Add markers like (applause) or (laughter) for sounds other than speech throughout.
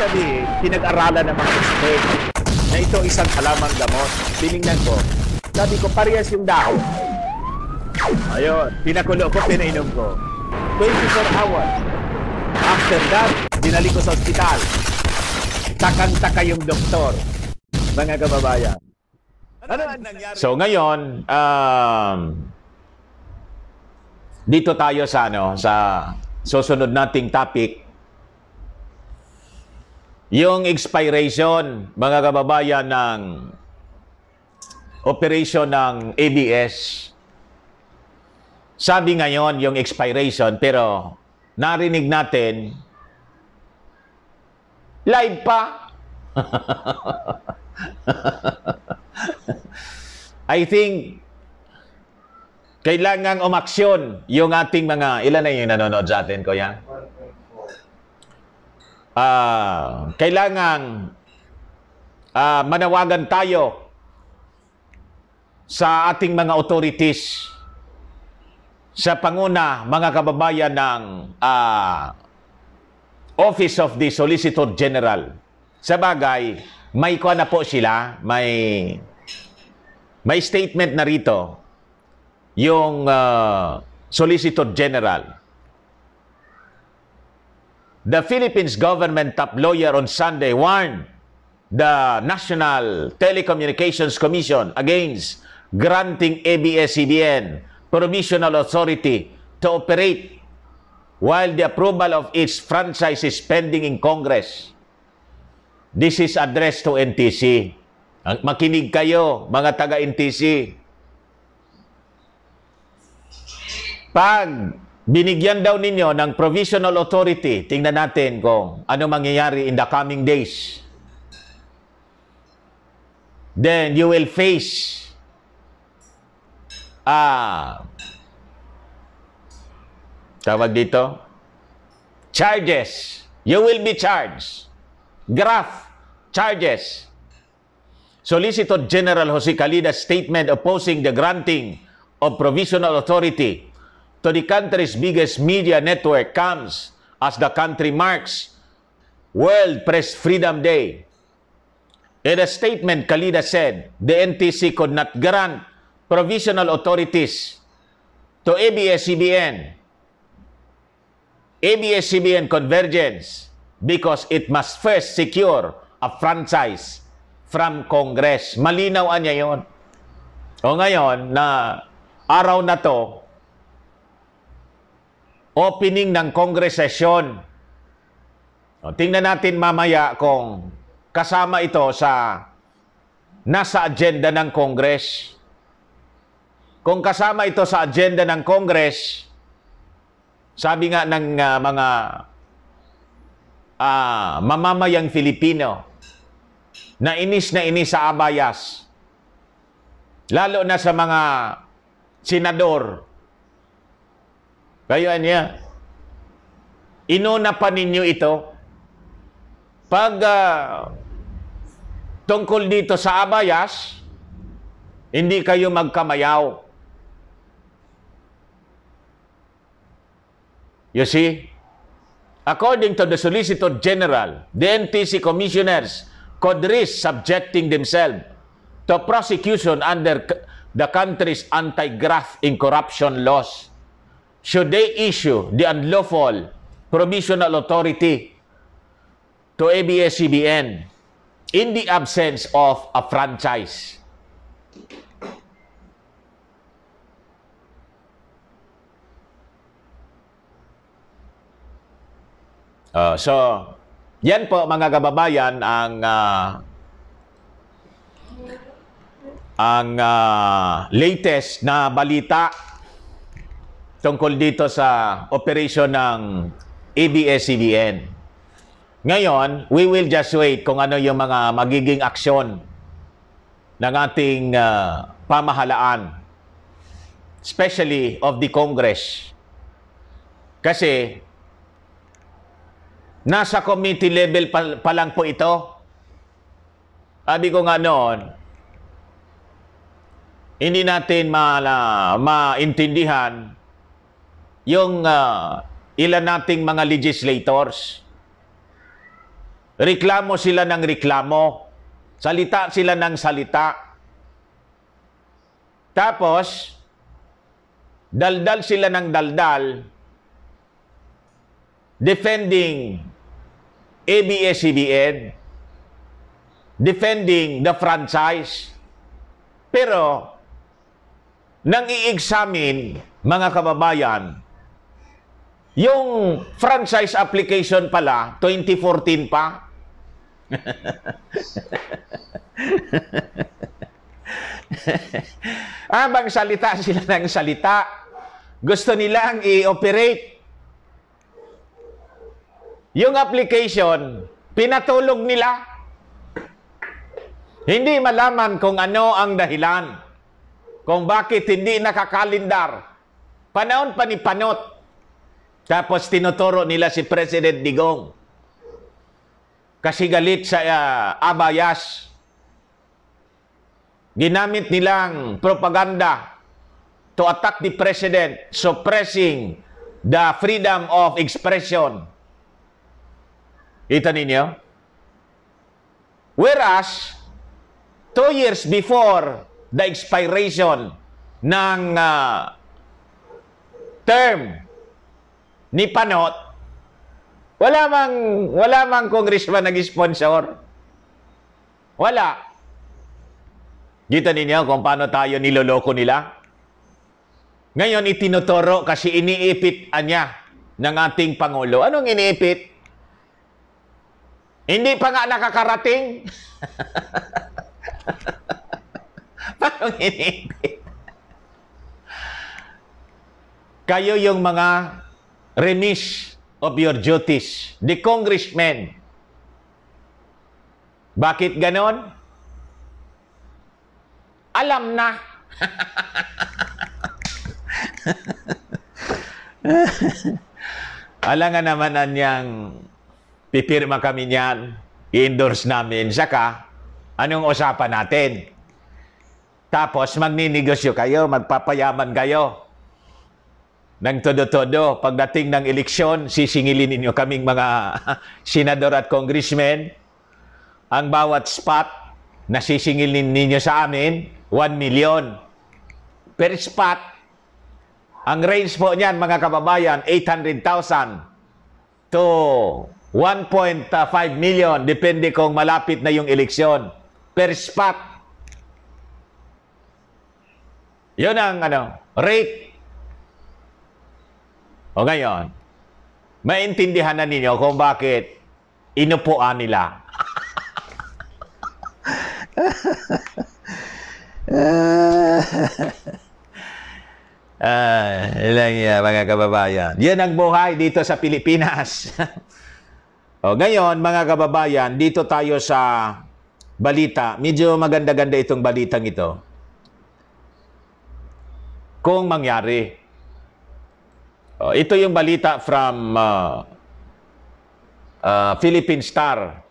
sabihin, pinag-aralan ng mga expert na ito isang alamang gamot. Tinignan ko, sabi ko, parehas yung dahon. Ayun, pinakulo ko, pinainom ko. 24 hours. After that, dinali ko sa ospital. Takang-taka yung doktor. Mga kababayan. Ano nangyari? So ngayon, um, dito tayo sa ano sa susunod nating topic yung expiration, mga kababayan, ng operation ng ABS. Sabi ngayon yung expiration, pero narinig natin, live pa. (laughs) I think kailangan umaksyon yung ating mga, ilan na yung nanonood sa atin, Kuya? uh, kailangang uh, manawagan tayo sa ating mga authorities sa panguna mga kababayan ng uh, Office of the Solicitor General. Sa bagay, may kuha na po sila, may may statement na rito yung uh, Solicitor General The Philippines government top lawyer on Sunday warned the National Telecommunications Commission against granting ABS-CBN provisional authority to operate while the approval of its franchise is pending in Congress. This is addressed to NTC. Makinig kayo, mga taga-NTC. Pag Binigyan daw ninyo ng provisional authority. Tingnan natin kung ano mangyayari in the coming days. Then you will face ah tawag dito charges. You will be charged. Graph charges. Solicitor General Jose Calida statement opposing the granting of provisional authority to the country's biggest media network comes as the country marks World Press Freedom Day. In a statement, Kalida said the NTC could not grant provisional authorities to ABS-CBN, ABS-CBN convergence because it must first secure a franchise from Congress. Malinaw niya yon. O ngayon, na araw na to, opening ng Congress session. O, tingnan natin mamaya kung kasama ito sa nasa agenda ng Congress. Kung kasama ito sa agenda ng Congress, sabi nga ng uh, mga uh, mamamayang Filipino, na inis na inis sa abayas, lalo na sa mga senador kaya niya, inuna pa ninyo ito. Pag uh, tungkol dito sa abayas, hindi kayo magkamayaw. You see? According to the Solicitor General, the NTC commissioners could risk subjecting themselves to prosecution under the country's anti-graft in corruption laws should they issue the unlawful provisional authority to ABS-CBN in the absence of a franchise. Uh, so, yan po mga kababayan ang uh, ang uh, latest na balita tungkol dito sa operation ng ABS-CBN. Ngayon, we will just wait kung ano yung mga magiging aksyon ng ating uh, pamahalaan, especially of the Congress. Kasi, nasa committee level pa, pa lang po ito. Sabi ko nga noon, hindi natin ma, na, maintindihan yung uh, ilan nating mga legislators. Reklamo sila ng reklamo. Salita sila ng salita. Tapos, daldal sila ng daldal defending ABS-CBN, defending the franchise. Pero, nang i-examine, mga kababayan, yung franchise application pala, 2014 pa. Habang (laughs) ah, salita sila ng salita, gusto nilang i-operate. Yung application, pinatulog nila. Hindi malaman kung ano ang dahilan. Kung bakit hindi nakakalendar. Panahon pa ni Panot tapos tinuturo nila si President Digong. Kasi galit sa uh, abayas. Ginamit nilang propaganda to attack the president, suppressing the freedom of expression. Ito ninyo? Whereas, two years before the expiration ng uh, term ni Panot, wala mang, wala mang congressman nag-sponsor. Wala. Gita ninyo kung paano tayo niloloko nila? Ngayon, itinuturo kasi iniipit niya ng ating Pangulo. Anong iniipit? Hindi pa nga nakakarating. Paano (laughs) iniipit? Kayo yung mga remiss of your duties, the congressman. Bakit ganon? Alam na. (laughs) Alam nga naman niyang pipirma kami niyan, i-endorse namin, saka anong usapan natin? Tapos magninegosyo kayo, magpapayaman kayo ng todo-todo. Pagdating ng eleksyon, sisingilin ninyo kaming mga (laughs) senador at congressmen. Ang bawat spot na sisingilin ninyo sa amin, 1 million. Per spot, ang range po niyan mga kababayan, 800,000 to 1.5 million, depende kung malapit na yung eleksyon. Per spot. Yun ang ano, rate o ngayon, maintindihan na ninyo kung bakit inupuan nila. (laughs) ah, ilang yan, mga kababayan. Yan ang buhay dito sa Pilipinas. (laughs) o, ngayon, mga kababayan, dito tayo sa balita. Medyo maganda-ganda itong balitang ito. Kung mangyari, Oh, ito yung balita from uh, uh, Philippine Star.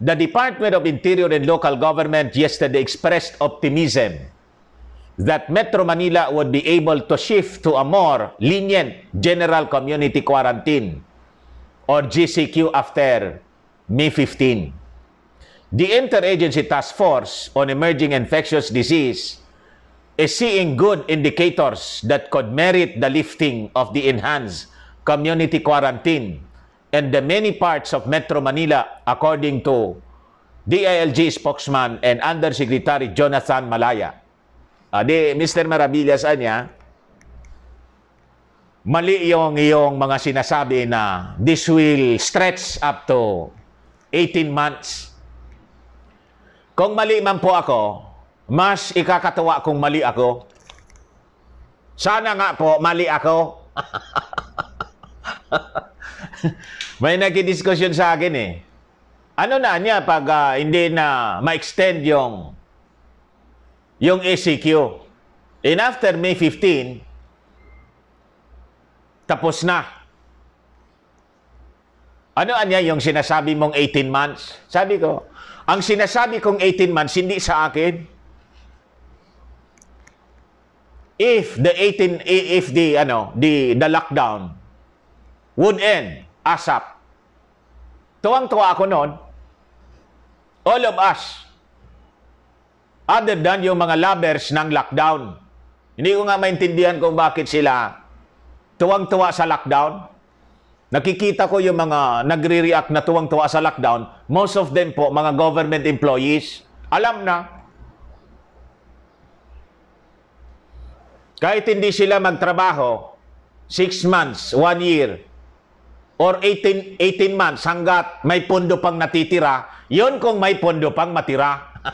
The Department of Interior and Local Government yesterday expressed optimism that Metro Manila would be able to shift to a more lenient general community quarantine or GCQ after May 15. The Interagency Task Force on Emerging Infectious Disease is seeing good indicators that could merit the lifting of the enhanced community quarantine in the many parts of Metro Manila according to DILG spokesman and Undersecretary Jonathan Malaya. Uh, di, Mr. Marabillas, anya, ah, mali yung iyong mga sinasabi na this will stretch up to 18 months. Kung mali man po ako, mas ikakatawa kung mali ako. Sana nga po, mali ako. (laughs) May nagkidiskusyon sa akin eh. Ano na niya pag uh, hindi na ma-extend yung yung ECQ. And after May 15, tapos na. Ano anya yung sinasabi mong 18 months? Sabi ko, ang sinasabi kong 18 months, hindi sa akin if the 18 if the ano the the lockdown would end asap tuwang-tuwa ako noon all of us other than yung mga lovers ng lockdown hindi ko nga maintindihan kung bakit sila tuwang-tuwa sa lockdown nakikita ko yung mga nagre-react na tuwang-tuwa sa lockdown most of them po mga government employees alam na Kahit hindi sila magtrabaho, 6 months, 1 year, or 18, 18 months hanggat may pondo pang natitira, yon kung may pondo pang matira. (laughs)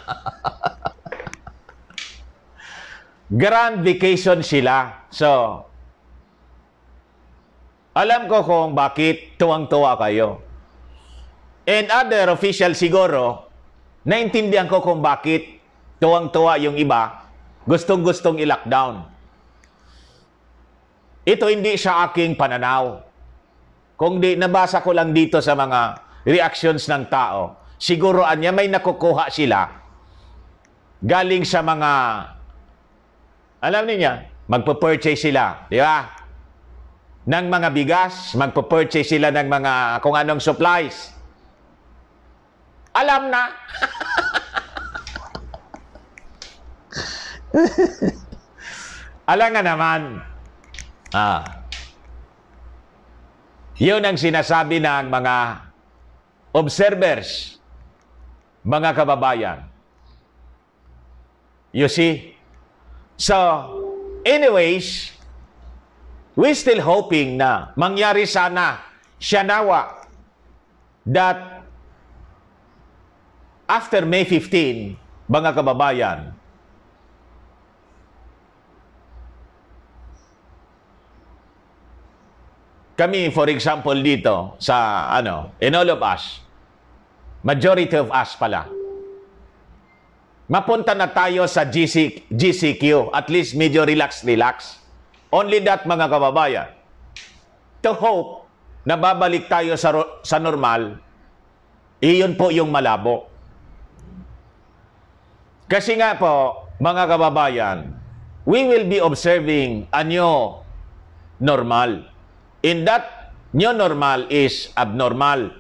Grand vacation sila. So, alam ko kung bakit tuwang-tuwa kayo. And other official siguro, naintindihan ko kung bakit tuwang-tuwa yung iba, gustong-gustong i-lockdown. Ito hindi sa aking pananaw. Kung di, nabasa ko lang dito sa mga reactions ng tao. Siguroan niya may nakukuha sila galing sa mga alam niya, magpo-purchase sila, di ba? Ng mga bigas, magpo-purchase sila ng mga kung anong supplies. Alam na. (laughs) Alam nga naman, Ah. Yun ang sinasabi ng mga observers, mga kababayan. You see? So, anyways, we still hoping na mangyari sana siya nawa that after May 15, mga kababayan, Kami, for example, dito sa, ano, in all of us, majority of us pala, mapunta na tayo sa GC, GCQ, at least medyo relax-relax. Only that, mga kababayan, to hope na babalik tayo sa, sa normal, iyon po yung malabo. Kasi nga po, mga kababayan, we will be observing a new normal in that new normal is abnormal.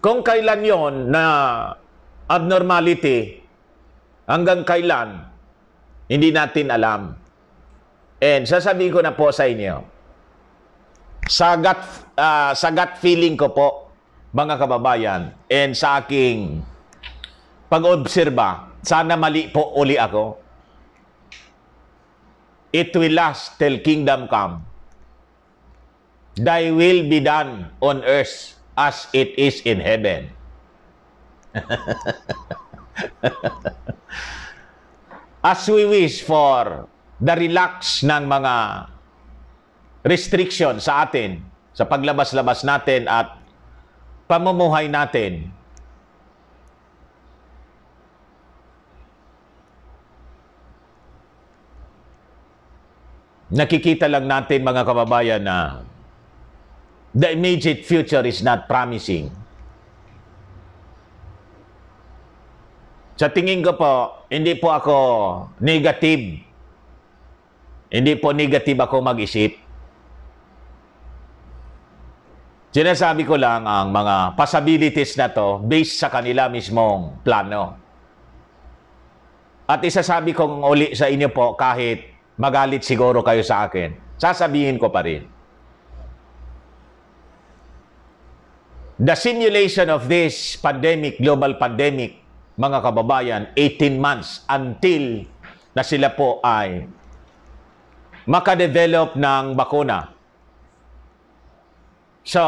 Kung kailan yon na abnormality, hanggang kailan, hindi natin alam. And sasabihin ko na po sa inyo, sa gut, uh, sa gut feeling ko po, mga kababayan, and sa aking pag-obserba, sana mali po uli ako, It will last till kingdom come. Thy will be done on earth as it is in heaven. (laughs) as we wish for the relax ng mga restriction sa atin, sa paglabas-labas natin at pamumuhay natin, nakikita lang natin mga kababayan na the immediate future is not promising. Sa tingin ko po, hindi po ako negative. Hindi po negative ako mag-isip. Sinasabi ko lang ang mga possibilities na to based sa kanila mismong plano. At isasabi kong uli sa inyo po kahit magalit siguro kayo sa akin, sasabihin ko pa rin. The simulation of this pandemic, global pandemic, mga kababayan, 18 months until na sila po ay makadevelop ng bakuna. So,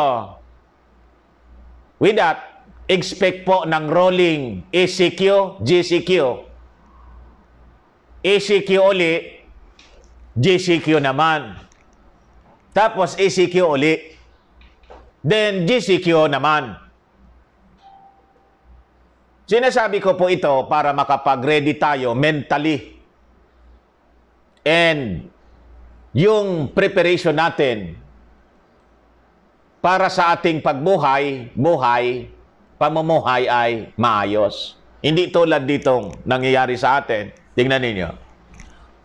with that, expect po ng rolling ECQ, GCQ, ECQ ulit, GCQ naman. Tapos ECQ uli. Then GCQ naman. Sinasabi ko po ito para makapag-ready tayo mentally. And yung preparation natin para sa ating pagbuhay, buhay, pamumuhay ay maayos. Hindi tulad ditong nangyayari sa atin. Tingnan ninyo.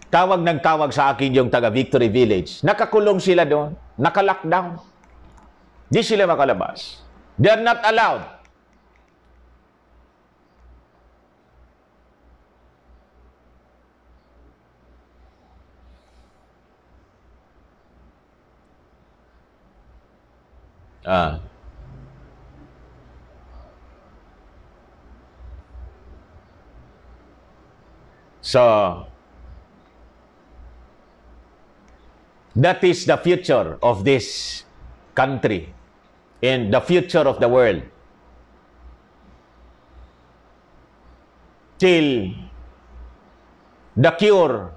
Tawag ng tawag sa akin yung taga Victory Village. Nakakulong sila doon. Naka-lockdown. Di sila makalabas. They are not allowed. Ah. So, That is the future of this country and the future of the world. Till the cure,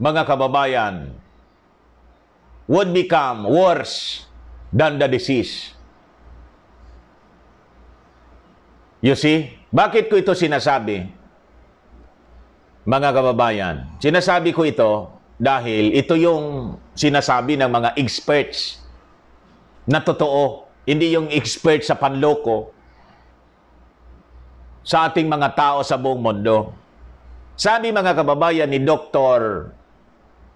mga kababayan, would become worse than the disease. You see? Bakit ko ito sinasabi? Mga kababayan, sinasabi ko ito dahil ito yung sinasabi ng mga experts na totoo. Hindi yung expert sa panloko sa ating mga tao sa buong mundo. Sabi mga kababayan ni Dr.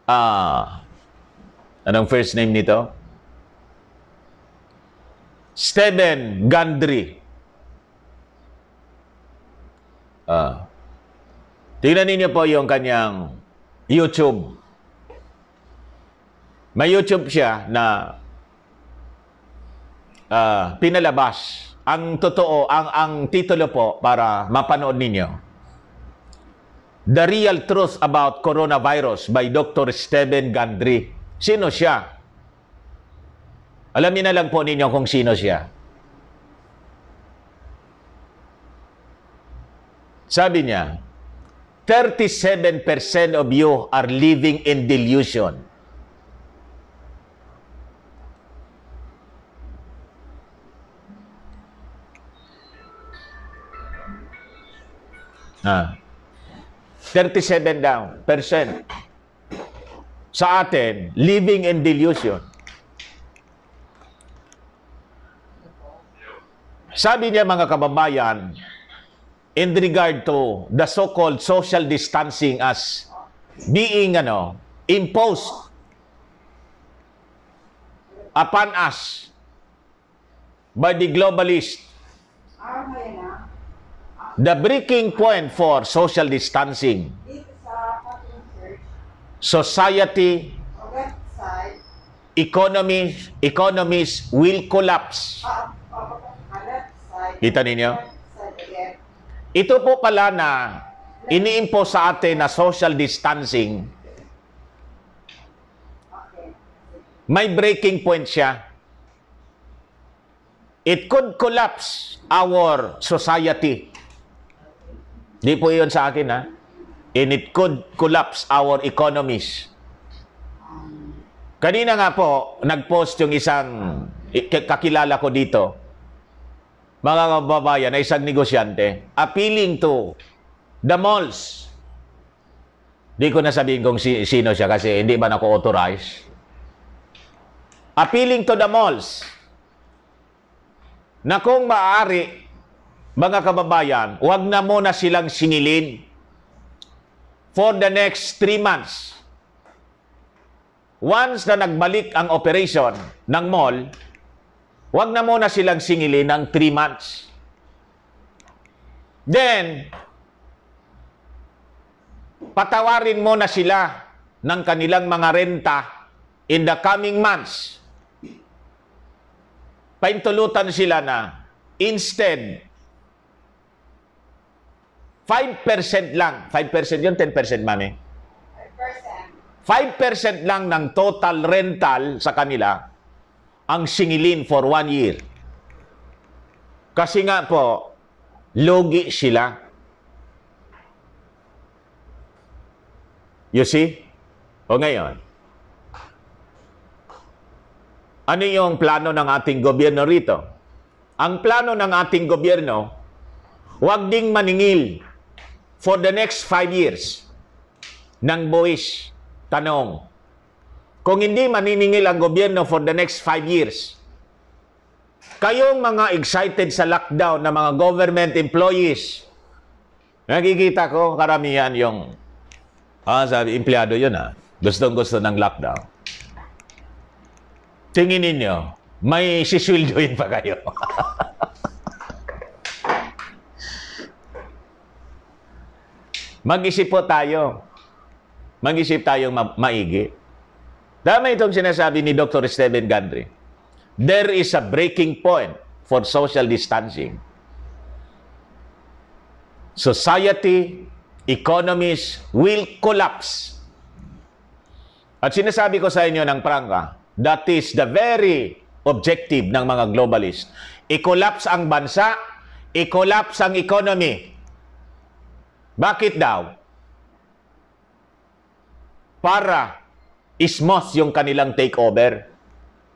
Ah, anong first name nito? Stephen Gandry. Ah, tingnan ninyo po yung kanyang YouTube. May YouTube siya na uh, pinalabas ang totoo, ang, ang titulo po para mapanood ninyo. The Real Truth About Coronavirus by Dr. Stephen Gandry. Sino siya? Alamin na lang po ninyo kung sino siya. Sabi niya, 37% of you are living in delusion. Ah. 37 down, percent. Sa atin, living in delusion. Sabi niya mga kababayan, in regard to the so-called social distancing as being ano, imposed upon us by the globalist the breaking point for social distancing. Society, economy, economies will collapse. Kita ninyo? Ito po pala na iniimpo sa atin na social distancing, may breaking point siya. It could collapse our society. Di po iyon sa akin, ha? And it could collapse our economies. Kanina nga po, nag-post yung isang kakilala ko dito, mga kababayan, na isang negosyante, appealing to the malls. Di ko na sabihin kung si, sino siya kasi hindi ba ako authorize. Appealing to the malls na kung maaari mga kababayan, huwag na muna silang singilin for the next three months. Once na nagbalik ang operation ng mall, huwag na muna silang singilin ng three months. Then, patawarin mo na sila ng kanilang mga renta in the coming months. Paintulutan sila na instead 5% lang. 5% yun, 10% mami. 5% lang ng total rental sa kanila ang singilin for one year. Kasi nga po, logi sila. You see? O ngayon, ano yung plano ng ating gobyerno rito? Ang plano ng ating gobyerno, huwag ding maningil for the next five years ng boys Tanong, kung hindi maniningil ang gobyerno for the next five years, kayong mga excited sa lockdown na mga government employees, nakikita ko karamihan yung ah, sabi, empleyado yun ah, gustong-gusto ng lockdown. Tingin ninyo, may siswildoin pa kayo. (laughs) Mag-isip po tayo. Mag-isip tayong ma- maigi. Dama itong sinasabi ni Dr. Steven Gundry. There is a breaking point for social distancing. Society, economies will collapse. At sinasabi ko sa inyo ng prangka, that is the very objective ng mga globalist. I-collapse ang bansa, i-collapse ang economy, bakit daw? Para ismos yung kanilang takeover.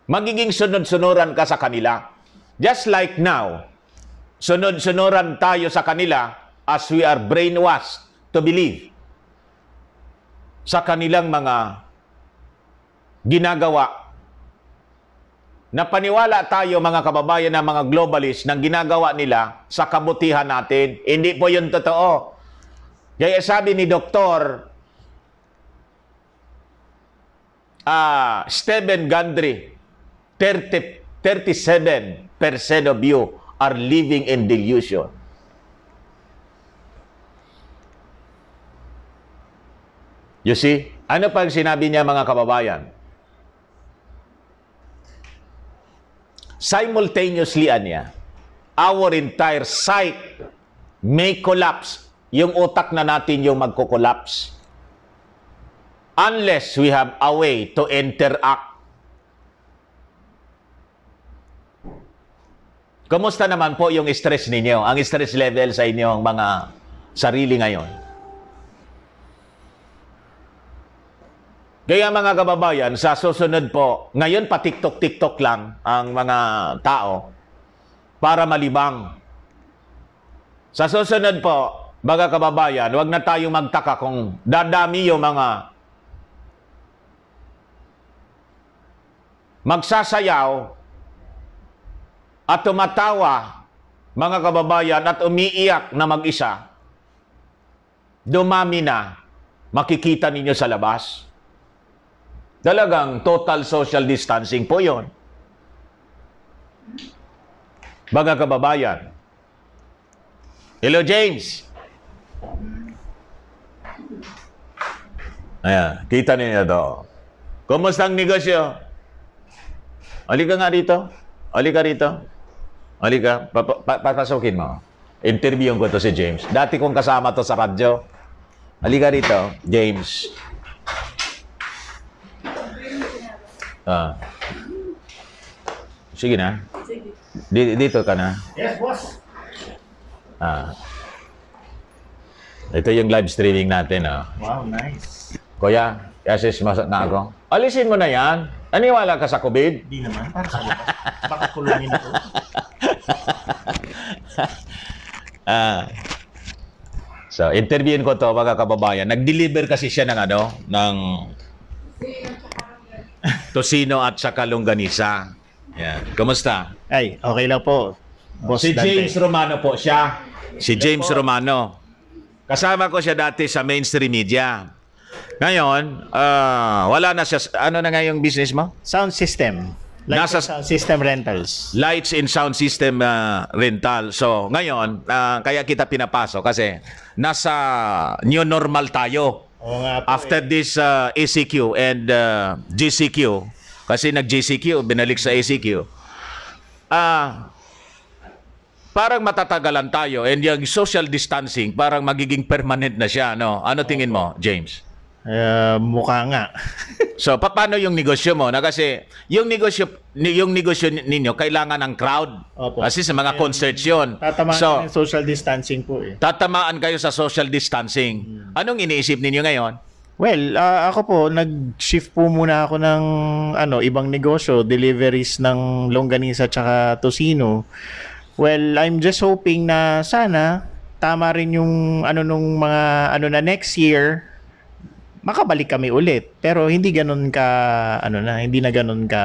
Magiging sunod-sunuran ka sa kanila. Just like now, sunod-sunuran tayo sa kanila as we are brainwashed to believe sa kanilang mga ginagawa. Napaniwala tayo mga kababayan ng mga globalist ng ginagawa nila sa kabutihan natin. Hindi po yun totoo. Gaya sabi ni Doktor Uh, Stephen Gundry, 30, 37% of you are living in delusion. You see? Ano pang sinabi niya mga kababayan? Simultaneously, niya, our entire site may collapse yung utak na natin yung magko-collapse. Unless we have a way to interact. Kumusta naman po yung stress ninyo? Ang stress level sa inyong mga sarili ngayon? Kaya mga kababayan, sa susunod po, ngayon pa TikTok-TikTok lang ang mga tao para malibang. Sa susunod po, mga kababayan, huwag na tayong magtaka kung dadami yung mga magsasayaw at tumatawa, mga kababayan, at umiiyak na mag-isa, dumami na makikita ninyo sa labas. Talagang total social distancing po yon. Mga kababayan, Hello James, Ayan, kita niyo to. Kumusta ang negosyo? Halika nga rito. Halika rito. Halika, papasokin mo. Interview ko to si James. Dati kong kasama to sa radyo. Halika rito, James. Ah. Sige na. Sige. Dito ka na. Yes, boss. Ah. Ito yung live streaming natin, ah. Wow, nice. Kuya, assist mas na ako. Alisin mo na yan. Aniwala ka sa COVID? Hindi naman, para sa labas. Baka kulungin ko. (laughs) ah. So, interviewin ko to mga kababayan. Nag-deliver kasi siya ng ano, ng (laughs) tosino at saka longganisa. Yan. Kumusta? Ay, okay lang po. Boss si Dante. James Romano po siya. Si James Romano. Kasama ko siya dati sa mainstream media. Ngayon, uh, wala na siya. Ano na nga yung business mo? Sound system. Lights Nasa, sound system rentals. Lights and sound system uh, rental. So, ngayon, uh, kaya kita pinapasok kasi nasa new normal tayo. Oo nga po, After eh. this uh, ACQ and uh, GCQ, kasi nag-GCQ, binalik sa ACQ. Ah, uh, parang matatagalan tayo and yung social distancing parang magiging permanent na siya no ano tingin mo James uh, mukha nga (laughs) so pa- paano yung negosyo mo na kasi yung negosyo yung negosyo ninyo kailangan ng crowd Opo. kasi sa mga concerts yun tatamaan so, ng social distancing po eh tatamaan kayo sa social distancing hmm. anong iniisip ninyo ngayon Well, uh, ako po, nag-shift po muna ako ng ano, ibang negosyo, deliveries ng longganisa tsaka tosino. Well, I'm just hoping na sana tama rin yung ano nung mga ano na next year makabalik kami ulit. Pero hindi ganoon ka ano na, hindi na ganoon ka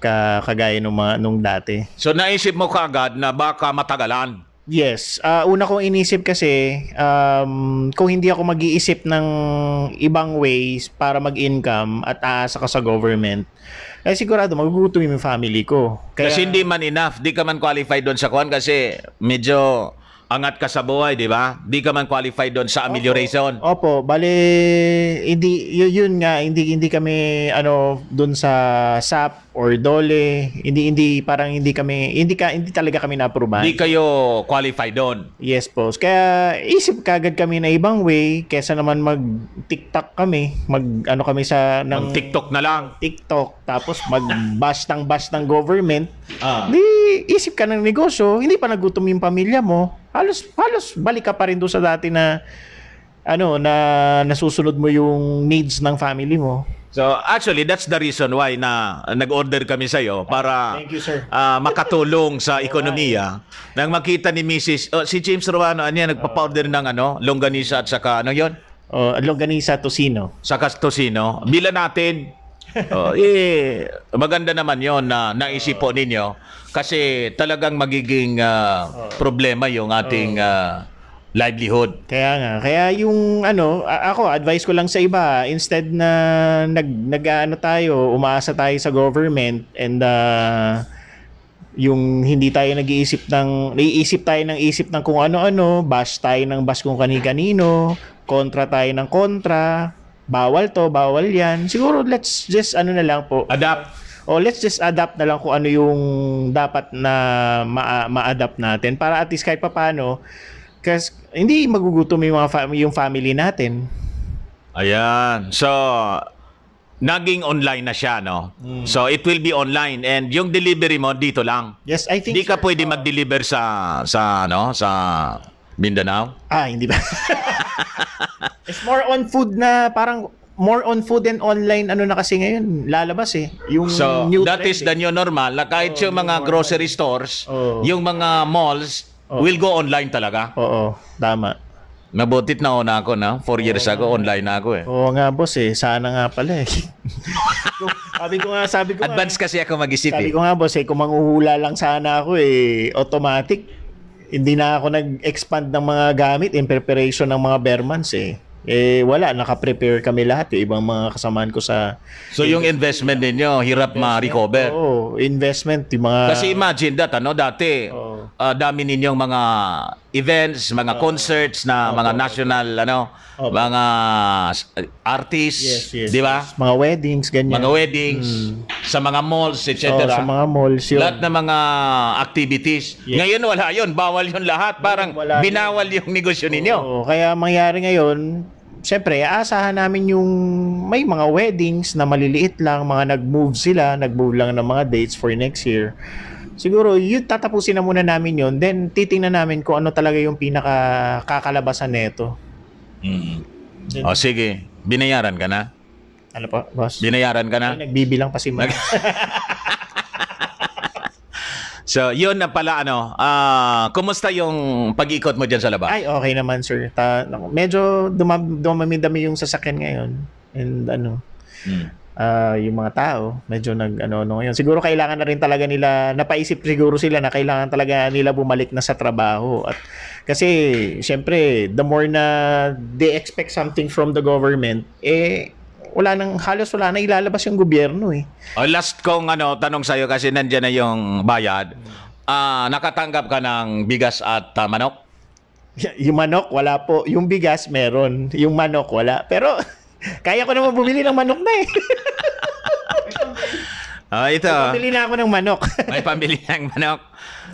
ka kagaya nung mga, nung dati. So naisip mo kaagad na baka matagalan. Yes. Uh, una kong inisip kasi um, kung hindi ako mag-iisip ng ibang ways para mag-income at aasa ka sa government, eh sigurado magugutom yung family ko. Kaya, kasi hindi man enough, di ka man qualified doon sa kuan kasi medyo angat ka sa buhay, di ba? Di ka man qualified doon sa amelioration. Opo, bali hindi yun, yun nga hindi hindi kami ano doon sa SAP or DOLE, hindi hindi parang hindi kami hindi ka hindi talaga kami na-approve. Di kayo qualified doon. Yes po. Kaya isip kagad kami na ibang way kaysa naman mag TikTok kami, mag ano kami sa ng TikTok na lang. TikTok tapos mag-bash ng bash ng government. Ah. Di isip ka ng negosyo, hindi pa nagutom yung pamilya mo halos halos balik ka pa rin doon sa dati na ano na nasusunod mo yung needs ng family mo. So actually that's the reason why na nag-order kami sa iyo para Thank you, sir. Uh, makatulong sa ekonomiya. Nang makita ni Mrs. Oh, si James Ruano ano yan nagpa-powder ng ano longganisa at saka ano yon? Oh, longganisa tosino. Saka tosino. Bila natin (laughs) oh, eh, maganda naman yon na naisip po ninyo kasi talagang magiging uh, problema yung ating uh, livelihood. Kaya nga, kaya yung ano, ako advice ko lang sa iba, instead na nag nag-ano tayo, umaasa tayo sa government and uh, yung hindi tayo nag-iisip ng naiisip tayo ng isip ng kung ano-ano, bash tayo ng bash kung kani-kanino, kontra tayo ng kontra, bawal to, bawal yan. Siguro let's just ano na lang po. Adapt. O oh, let's just adapt na lang kung ano yung dapat na ma- ma-adapt natin para at least kahit papano kasi hindi magugutom yung mga fam- yung family natin. Ayan. So naging online na siya, no? Mm. So, it will be online. And yung delivery mo, dito lang. Yes, I think... Hindi ka sure. pwede oh. mag-deliver sa, sa, ano, sa Mindanao? Ah, hindi ba? (laughs) It's more on food na parang more on food and online ano na kasi ngayon lalabas eh yung so, new that trend, is eh. the new normal like kahit oh, yung mga grocery stores oh. yung mga malls oh. will go online talaga oo oh, oh. tama Nabutit na una ako na. Four years oh, ago, online na ako eh. Oo nga boss eh. Sana nga pala eh. (laughs) sabi ko nga, sabi ko Advance kasi ako mag-isip sabi eh. Sabi ko nga boss eh, kung manghuhula lang sana ako eh, automatic. Hindi na ako nag-expand ng mga gamit in preparation ng mga bear months eh. Eh wala, naka-prepare kami lahat, yung eh. ibang mga kasamahan ko sa So yung investment ninyo, hirap ma-recover. Oo, investment, yung mga Kasi imagine that ano dati, Oo uh, dami ninyong mga events, mga uh, concerts na uh, mga national uh, ano, uh, mga ah, artists, yes, yes, 'di ba? Yes. Mga weddings ganyan. Mga weddings mm. sa mga malls, etc. Oh, sa mga malls 'yun. Lahat ng mga activities. Yes. Ngayon wala 'yun, bawal 'yon lahat. Parang wala binawal yun. yung negosyo ninyo. Oo, kaya mangyayari ngayon, Siyempre, aasahan namin yung may mga weddings na maliliit lang, mga nag-move sila, nag-move lang ng mga dates for next year Siguro, yun, tatapusin na muna namin yon Then, titingnan namin kung ano talaga yung pinaka kakalabasan nito. mm Then, o, oh, sige. Binayaran ka na? Ano pa, boss? Binayaran ka na? Ay, nagbibilang pa si Mike. (laughs) So, yun na pala ano. Uh, kumusta yung pag-ikot mo diyan sa labas? Ay, okay naman, sir. Ta- medyo dumami-dami yung sasakyan ngayon. And ano, hmm uh, yung mga tao, medyo nag ano ano ngayon. Siguro kailangan na rin talaga nila napaisip siguro sila na kailangan talaga nila bumalik na sa trabaho at kasi syempre the more na they expect something from the government eh wala nang halos wala na ilalabas yung gobyerno eh. Oh, last kong ano tanong sa iyo kasi nandiyan na yung bayad. Uh, nakatanggap ka ng bigas at uh, manok? Y- (laughs) yung manok wala po, yung bigas meron, yung manok wala. Pero (laughs) Kaya ko naman bumili ng manok na eh. (laughs) oh, ito. May pamili na ako ng manok. (laughs) May pamili ng manok.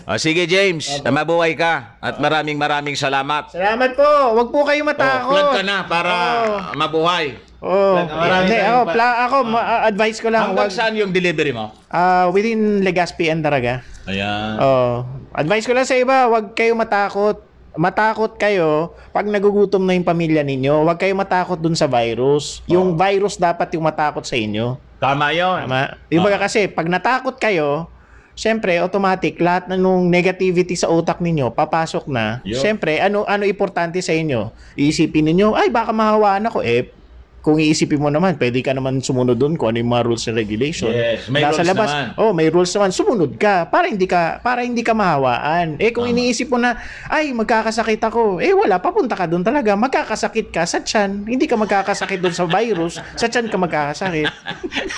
O, oh, sige, James. Okay. Mabuhay ka. At maraming maraming salamat. Salamat po. Huwag po kayo oh, matakot. Oh, plan ka na para oh. mabuhay. Oh, maraming hindi, oh, pla- ako, ma- ah. advice ko lang. Hanggang wag, saan yung delivery mo? Uh, within Legazpi and Daraga. Ayan. Oh, advice ko lang sa iba, huwag kayo matakot matakot kayo pag nagugutom na yung pamilya ninyo. Huwag kayo matakot dun sa virus. Oh. Yung virus dapat yung matakot sa inyo. Tama yun. Tama. Yung oh. kasi, pag natakot kayo, Siyempre, automatic, lahat na nung negativity sa utak ninyo, papasok na. Yep. Siyempre, ano, ano importante sa inyo? Iisipin ninyo, ay, baka mahawaan ako. Eh, kung iisipin mo naman, pwede ka naman sumunod doon kung ano yung mga rules and regulation. Yes, may Nasa rules labas, naman. Oh, may rules naman. Sumunod ka para hindi ka para hindi ka mahawaan. Eh kung Tama. iniisip mo na ay magkakasakit ako, eh wala papunta ka doon talaga. Magkakasakit ka sa tiyan. Hindi ka magkakasakit doon sa virus, sa tiyan ka magkakasakit.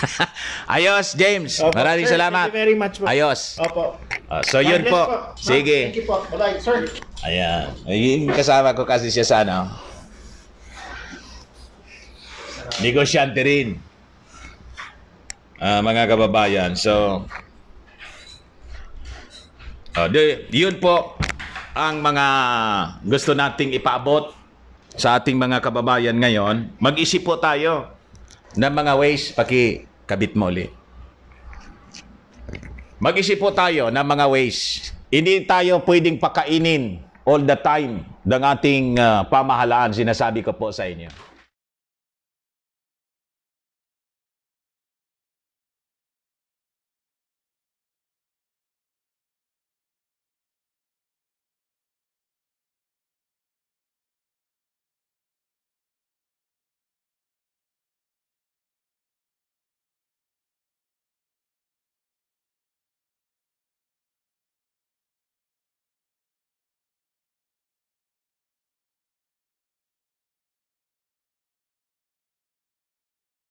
(laughs) Ayos, James. Opo, Maraming sir, salamat. Thank you very much po. Ayos. Opo. Uh, so yun po. po. Sige. Thank you po. Bye, sir. Ayan. Yung kasama ko kasi siya sa ano, negosyante rin. Uh, mga kababayan. So, uh, di, yun po ang mga gusto nating ipaabot sa ating mga kababayan ngayon. Mag-isip po tayo ng mga ways paki kabit mo ulit. Mag-isip po tayo ng mga ways. Hindi tayo pwedeng pakainin all the time ng ating uh, pamahalaan, sinasabi ko po sa inyo.